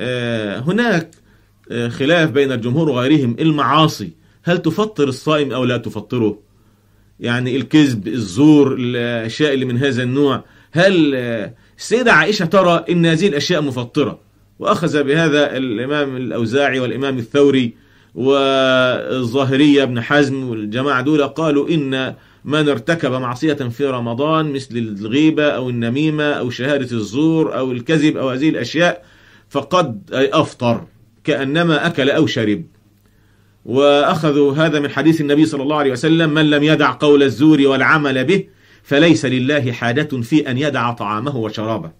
آه، هناك آه، خلاف بين الجمهور وغيرهم المعاصي هل تفطر الصائم أو لا تفطره يعني الكذب الزور الأشياء اللي من هذا النوع هل آه، السيدة عائشة ترى أن هذه الأشياء مفطرة وأخذ بهذا الإمام الأوزاعي والإمام الثوري والظاهرية ابن حزم والجماعة دول قالوا إن من ارتكب معصية في رمضان مثل الغيبة أو النميمة أو شهادة الزور أو الكذب أو هذه الأشياء فقد أفطر كأنما أكل أو شرب وأخذوا هذا من حديث النبي صلى الله عليه وسلم من لم يدع قول الزور والعمل به فليس لله حاجة في أن يدع طعامه وشرابه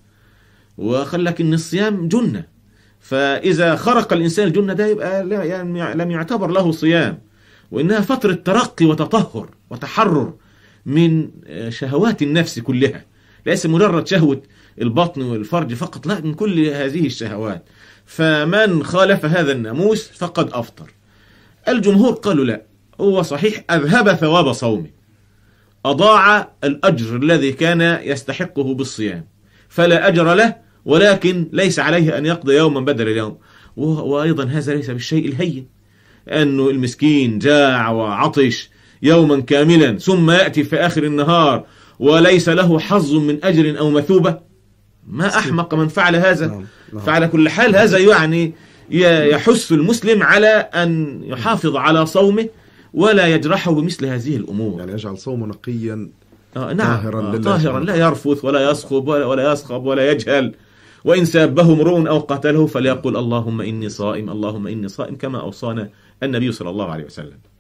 وقال لك إن الصيام جنة فإذا خرق الإنسان الجنة ده يبقى يعني لم يعتبر له صيام وإنها فترة ترقي وتطهر وتحرر من آه، شهوات النفس كلها ليس مجرد شهوة البطن والفرج فقط لا من كل هذه الشهوات فمن خالف هذا الناموس فقد أفطر الجمهور قالوا لا هو صحيح أذهب ثواب صومه أضاع الأجر الذي كان يستحقه بالصيام فلا أجر له ولكن ليس عليه أن يقضي يوما بدل اليوم وأيضا هذا ليس بالشيء الهين أنه المسكين جاع وعطش يوما كاملا ثم يأتي في آخر النهار وليس له حظ من أجر أو مثوبة ما أحمق من فعل هذا نعم، نعم. فعلى كل حال هذا يعني يحث المسلم على أن يحافظ على صومه ولا يجرحه بمثل هذه الأمور يعني يجعل صومه نقيا آه نعم طاهرا, آه، طاهرا لا يرفث ولا يصخب ولا, ولا يصخب ولا يجهل وإن سابه امرؤ أو قتله فليقل اللهم إني صائم اللهم إني صائم كما أوصانا النبي صلى الله عليه وسلم